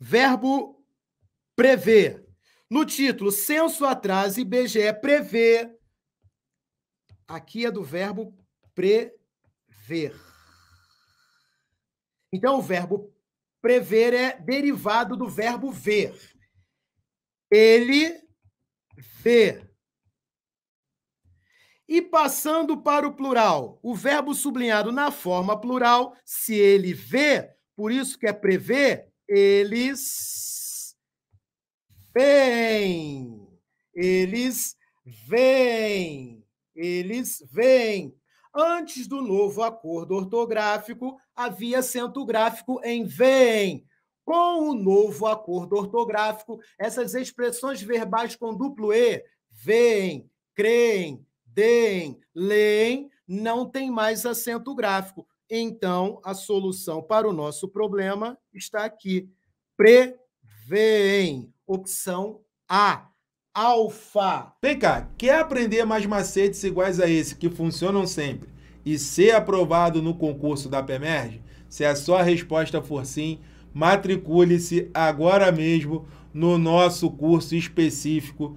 Verbo prever. No título, censo atrás, IBGE prever Aqui é do verbo prever. Então, o verbo prever é derivado do verbo ver. Ele vê. E passando para o plural, o verbo sublinhado na forma plural, se ele vê, por isso que é prever, eles vêm, eles vêm, eles vêm. Antes do novo acordo ortográfico, havia acento gráfico em vem. Com o novo acordo ortográfico, essas expressões verbais com duplo E, vem, creem, deem, leem, não tem mais acento gráfico. Então, a solução para o nosso problema está aqui. Prevêem. Opção A. Alfa. Vem cá, quer aprender mais macetes iguais a esse que funcionam sempre e ser aprovado no concurso da PEMERG? Se a sua resposta for sim, matricule-se agora mesmo no nosso curso específico